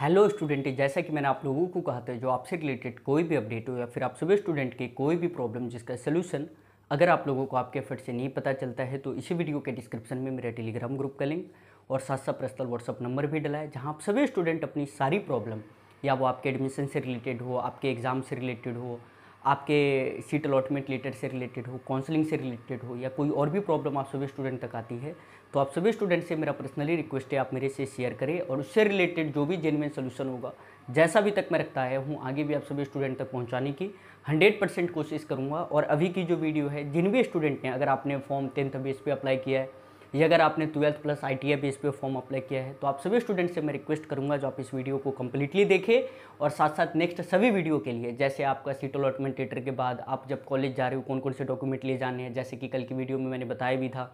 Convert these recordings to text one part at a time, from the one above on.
hello student जैसा कि मैंने आप लोगों को कहा था जो आपसे रिलेटेड कोई भी अपडेट हो या फिर आप सभी स्टूडेंट की कोई भी प्रॉब्लम जिसका सोल्यूशन अगर आप लोगों को आपके एफर्ट से नहीं पता चलता है तो इसी वीडियो के डिस्क्रिप्शन में मेरा टेलीग्राम ग्रुप का लिंक और साथ साथ पर्सनल व्हाट्सअप नंबर भी डला है जहाँ आप सभी स्टूडेंट अपनी सारी प्रॉब्लम या वो आपके एडमिशन से रिलेटेड हो आपके एग्ज़ाम से रिलेटेड हो आपके सीट अलॉटमेंट लेटर से रिलेटेड हो काउंसलिंग से रिलेटेड हो या कोई और भी प्रॉब्लम आप सभी स्टूडेंट तक आती है तो आप सभी स्टूडेंट से मेरा पर्सनली रिक्वेस्ट है आप मेरे से शेयर करें और उससे रिलेटेड जो भी जेनविन सोल्यूशन होगा जैसा भी तक मैं रखता है हूँ आगे भी आप सभी स्टूडेंट तक पहुँचाने की हंड्रेड परसेंट कोशिश करूँगा और अभी की जो वीडियो है जिन भी स्टूडेंट ने अगर आपने फॉर्म टेंथ बेस पर अप्लाई किया है ये अगर आपने twelfth plus I T I पे फॉर्म अप्लाई किया है तो आप सभी स्टूडेंट से मैं रिक्वेस्ट करूँगा जो आप इस वीडियो को कम्प्लीटली देखें और साथ साथ नेक्स्ट सभी वीडियो के लिए जैसे आपका सीट अलॉटमेंट टेटर के बाद आप जब कॉलेज जा रहे हो कौन कौन से डॉक्यूमेंट ले जाने हैं जैसे कि कल की वीडियो में मैंने बताया भी था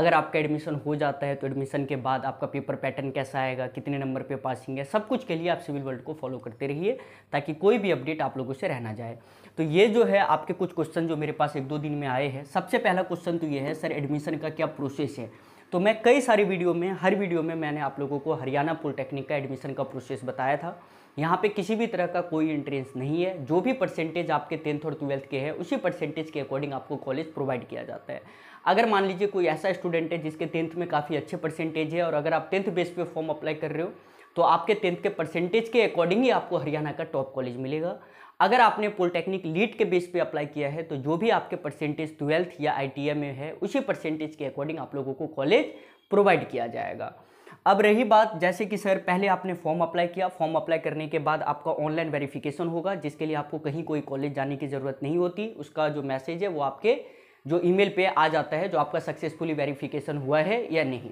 अगर आपका एडमिशन हो जाता है तो एडमिशन के बाद आपका पेपर पैटर्न कैसा आएगा कितने नंबर पे पासिंग है सब कुछ के लिए आप सिविल वर्ल्ड को फॉलो करते रहिए ताकि कोई भी अपडेट आप लोगों से रहना जाए तो ये जो है आपके कुछ क्वेश्चन जो मेरे पास एक दो दिन में आए हैं सबसे पहला क्वेश्चन तो ये है सर एडमिशन का क्या प्रोसेस है तो मैं कई सारी वीडियो में हर वीडियो में मैंने आप लोगों को हरियाणा पॉलिटेक्निक का एडमिशन का प्रोसेस बताया था यहाँ पे किसी भी तरह का कोई इंट्रेंस नहीं है जो भी परसेंटेज आपके टेंथ और ट्वेल्थ के है उसी परसेंटेज के अकॉर्डिंग आपको कॉलेज प्रोवाइड किया जाता है अगर मान लीजिए कोई ऐसा स्टूडेंट है जिसके टेंथ में काफ़ी अच्छे परसेंटेज है और अगर आप टेंथ बेस पे फॉर्म अप्लाई कर रहे हो तो आपके टेंथ के परसेंटेज के अकॉर्डिंग ही आपको हरियाणा का टॉप कॉलेज मिलेगा अगर आपने पॉलिटेक्निक लीड के बेस पे अप्लाई किया है तो जो भी आपके परसेंटेज ट्वेल्थ या आई में है उसी परसेंटेज के अकॉर्डिंग आप लोगों को कॉलेज प्रोवाइड किया जाएगा अब रही बात जैसे कि सर पहले आपने फॉर्म अप्लाई किया फॉर्म अप्लाई करने के बाद आपका ऑनलाइन वेरिफिकेशन होगा जिसके लिए आपको कहीं कोई कॉलेज जाने की ज़रूरत नहीं होती उसका जो मैसेज है वो आपके जो ईमेल पे आ जाता है जो आपका सक्सेसफुली वेरिफिकेशन हुआ है या नहीं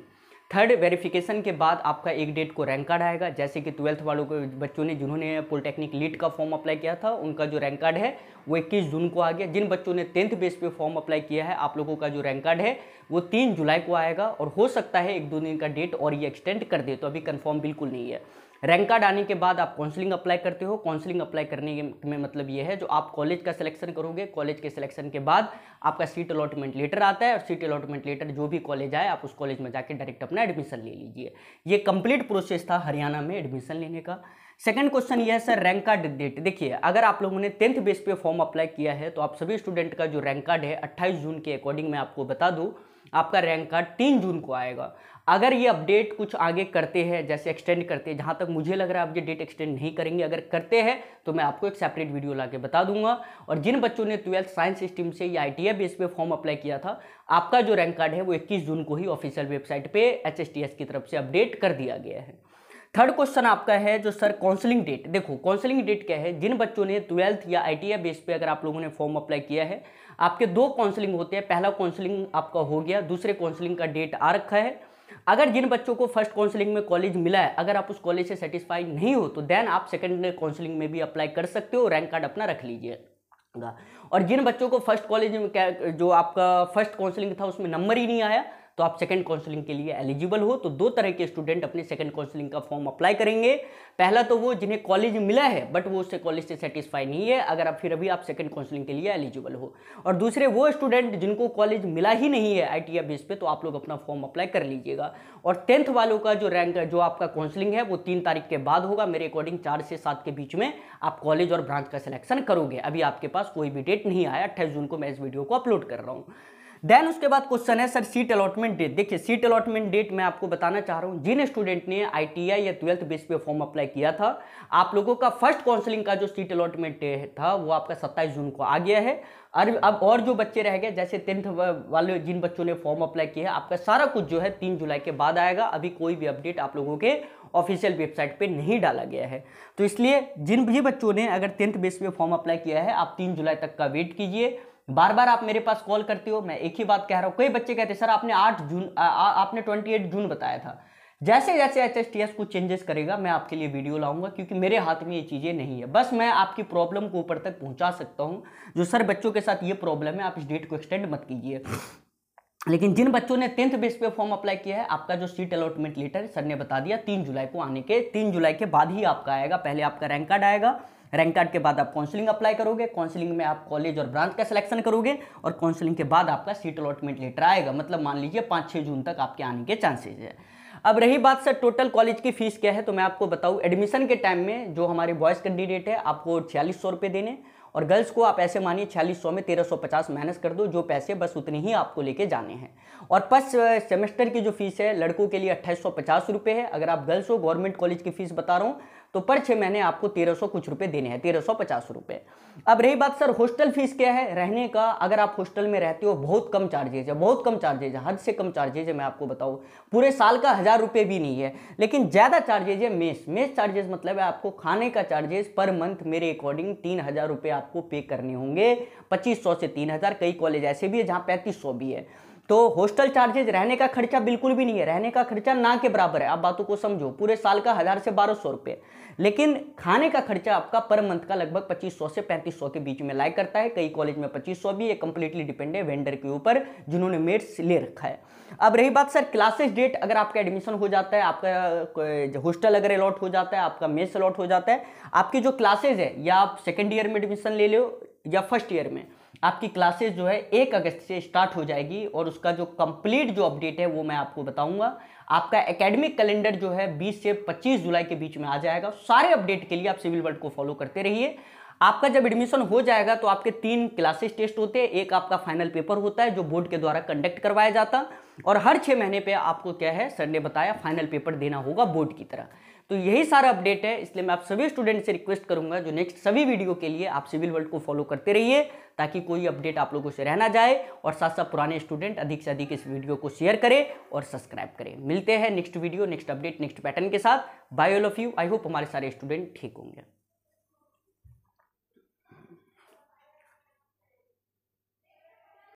थर्ड वेरिफिकेशन के बाद आपका एक डेट को रैंक कार्ड आएगा जैसे कि ट्वेल्थ वालों के बच्चों ने जिन्होंने पॉलिटेक्निक लीड का फॉर्म अप्लाई किया था उनका जो रैंक कार्ड है वो इक्कीस जून को आ गया जिन बच्चों ने टेंथ बेस पे फॉर्म अप्लाई किया है आप लोगों का जो रैंक कार्ड है वो तीन जुलाई को आएगा और हो सकता है एक दो दिन का डेट और ये एक्सटेंड कर दे तो अभी कन्फर्म बिल्कुल नहीं है रैंक कार्ड आने के बाद आप काउंसलिंग अप्लाई करते हो काउंसलिंग अप्लाई करने में मतलब ये है जो आप कॉलेज का सिलेक्शन करोगे कॉलेज के सिलेक्शन के बाद आपका सीट अलॉटमेंट लेटर आता है और सीट अलॉटमेंट लेटर जो भी कॉलेज आए आप उस कॉलेज में जाकर डायरेक्ट अपना एडमिशन ले लीजिए ये कंप्लीट प्रोसेस था हरियाणा में एडमिशन लेने का सेकंड क्वेश्चन यह है सर रैंक कार्ड डेट देखिए अगर आप लोगों ने टेंथ बेस पे फॉर्म अप्लाई किया है तो आप सभी स्टूडेंट का जो रैंक कार्ड है 28 जून के अकॉर्डिंग मैं आपको बता दूं आपका रैंक कार्ड तीन जून को आएगा अगर ये अपडेट कुछ आगे करते हैं जैसे एक्सटेंड करते हैं जहाँ तक मुझे लग रहा है आप ये डेट एक्सटेंड नहीं करेंगे अगर करते हैं तो मैं आपको एक सेपरेट वीडियो ला के बता दूंगा और जिन बच्चों ने ट्वेल्थ साइंस सिस्टम से या आई टी बेस पे फॉर्म अप्लाई किया था आपका जो रैंक कार्ड है वो इक्कीस जून को ही ऑफिशियल वेबसाइट पर एच की तरफ से अपडेट कर दिया गया है थर्ड क्वेश्चन आपका है जो सर काउंसलिंग डेट देखो काउंसलिंग डेट क्या है जिन बच्चों ने ट्वेल्थ या आई बेस पे अगर आप लोगों ने फॉर्म अप्लाई किया है आपके दो काउंसलिंग होते हैं पहला काउंसलिंग आपका हो गया दूसरे काउंसलिंग का डेट आ रखा है अगर जिन बच्चों को फर्स्ट काउंसलिंग में कॉलेज मिला है अगर आप उस कॉलेज से सेटिस्फाई नहीं हो तो देन आप सेकेंड काउंसलिंग में भी अप्लाई कर सकते हो रैंक कार्ड अपना रख लीजिएगा और जिन बच्चों को फर्स्ट कॉलेज में जो आपका फर्स्ट काउंसलिंग था उसमें नंबर ही नहीं आया तो आप सेकंड काउंसलिंग के लिए एलिजिबल हो तो दो तरह के स्टूडेंट अपने सेकंड काउंसलिंग का फॉर्म अप्लाई करेंगे पहला तो वो जिन्हें कॉलेज मिला है बट वो उससे कॉलेज से सेटिस्फाई नहीं है अगर आप फिर अभी आप सेकंड काउंसलिंग के लिए एलिजिबल हो और दूसरे वो स्टूडेंट जिनको कॉलेज मिला ही नहीं है आई टी बेस पर तो आप लोग अपना फॉर्म अप्लाई कर लीजिएगा और टेंथ वालों का जो रैंक जो आपका काउंसलिंग है वो तीन तारीख के बाद होगा मेरे अकॉर्डिंग चार से सात के बीच में आप कॉलेज और ब्रांच का सिलेक्शन करोगे अभी आपके पास कोई भी डेट नहीं आया अट्ठाईस जून को मैं इस वीडियो को अपलोड कर रहा हूँ देन उसके बाद क्वेश्चन है सर सीट अलॉटमेंट डेट देखिए सीट अलॉटमेंट डेट मैं आपको बताना चाह रहा हूँ जिन स्टूडेंट ने आईटीआई या ट्वेल्थ बेस पे फॉर्म अप्लाई किया था आप लोगों का फर्स्ट काउंसलिंग का जो सीट अलॉटमेंट डे था वो आपका सत्ताईस जून को आ गया है और अब और जो बच्चे रह गए जैसे टेंथ वाले जिन बच्चों ने फॉर्म अप्लाई किया है आपका सारा कुछ जो है तीन जुलाई के बाद आएगा अभी कोई भी अपडेट आप लोगों के ऑफिशियल वेबसाइट पे नहीं डाला गया है तो इसलिए जिन भी बच्चों ने अगर टेंथ बेस पे फॉर्म अप्लाई किया है आप तीन जुलाई तक का वेट कीजिए बार बार आप मेरे पास कॉल करती हो मैं एक ही बात कह रहा हूँ कई बच्चे कहते सर आपने आठ जून आपने ट्वेंटी एट जून बताया था जैसे जैसे एच एस टी एस कुछ चेंजेस करेगा मैं आपके लिए वीडियो लाऊंगा क्योंकि मेरे हाथ में ये चीज़ें नहीं है बस मैं आपकी प्रॉब्लम को ऊपर तक पहुंचा सकता हूं जो सर बच्चों के साथ ये प्रॉब्लम है आप इस डेट को एक्सटेंड मत कीजिए लेकिन जिन बच्चों ने टेंथ बेस पे फॉर्म अप्लाई किया है आपका जो सीट अलॉटमेंट लेटर सर ने बता दिया तीन जुलाई को आने के तीन जुलाई के बाद ही आपका आएगा पहले आपका रैंक कार्ड आएगा रैंक कार्ड के बाद आप काउंसलिंग अप्लाई करोगे काउंसलिंग में आप कॉलेज और ब्रांच का सिलेक्शन करोगे और काउंसलिंग के बाद आपका सीट अलॉटमेंट लेटर आएगा मतलब मान लीजिए पाँच छः जून तक आपके आने के चांसेज है अब रही बात सर टोटल कॉलेज की फीस क्या है तो मैं आपको बताऊँ एडमिशन के टाइम में जो हमारे बॉयज़ कैंडिडेट है आपको छियालीस सौ रुपये देने और गर्ल्स को आप ऐसे मानिए छियालीस सौ में तेरह सौ पचास माइनस कर दो जो पैसे बस उतने ही आपको लेके जाने हैं और फर्स्ट सेमेस्टर की जो फीस है लड़कों के लिए अट्ठाईस सौ पचास रुपये है अगर आप गर्ल्स हो गवर्नमेंट कॉलेज की फीस बता रहा हूँ तो पर छः महीने आपको तेरह सौ कुछ रुपये देने हैं तेरह सौ पचास रुपये अब रही बात सर हॉस्टल फीस क्या है रहने का अगर आप हॉस्टल में रहते हो बहुत कम चार्जेज है बहुत कम चार्जेज है हद से कम चार्जेज है मैं आपको बताऊँ पूरे साल का हज़ार रुपये भी नहीं है लेकिन ज़्यादा चार्जेज है मेस मेस चार्जेस मतलब है आपको खाने का चार्जेस पर मंथ मेरे अकॉर्डिंग तीन हज़ार रुपये आपको पे करने होंगे पच्चीस सौ से तीन हज़ार कई कॉलेज ऐसे भी है जहाँ पैंतीस सौ भी है तो हॉस्टल चार्जेज रहने का खर्चा बिल्कुल भी नहीं है रहने का खर्चा ना के बराबर है आप बातों को समझो पूरे साल का हज़ार से बारह सौ रुपये लेकिन खाने का खर्चा आपका पर मंथ का लगभग पच्चीस सौ से पैंतीस सौ के बीच में लाइक करता है कई कॉलेज में पच्चीस सौ भी ये कंप्लीटली डिपेंड है वेंडर के ऊपर जिन्होंने मेट्स ले रखा है अब रही बात सर क्लासेस डेट अगर आपका एडमिशन हो जाता है आपका हॉस्टल अगर अलॉट हो जाता है आपका मेस अलॉट हो जाता है आपकी जो क्लासेज है या आप सेकेंड ईयर में एडमिशन ले लो या फर्स्ट ईयर में आपकी क्लासेज जो है एक अगस्त से स्टार्ट हो जाएगी और उसका जो कंप्लीट जो अपडेट है वो मैं आपको बताऊंगा आपका एकेडमिक कैलेंडर जो है 20 से 25 जुलाई के बीच में आ जाएगा सारे अपडेट के लिए आप सिविल वर्ड को फॉलो करते रहिए आपका जब एडमिशन हो जाएगा तो आपके तीन क्लासेस टेस्ट होते हैं एक आपका फाइनल पेपर होता है जो बोर्ड के द्वारा कंडक्ट करवाया जाता और हर छः महीने पे आपको क्या है सर ने बताया फाइनल पेपर देना होगा बोर्ड की तरह तो यही सारा अपडेट है इसलिए मैं आप सभी स्टूडेंट से रिक्वेस्ट करूंगा जो नेक्स्ट सभी वीडियो के लिए आप सिविल वर्ल्ड को फॉलो करते रहिए ताकि कोई अपडेट आप लोगों से रहना जाए और साथ साथ पुराने स्टूडेंट अधिक से अधिक इस वीडियो को शेयर करें और सब्सक्राइब करें मिलते हैं next video next update next pattern के साथ बायोलॉफ यू आई होप हमारे सारे स्टूडेंट ठीक होंगे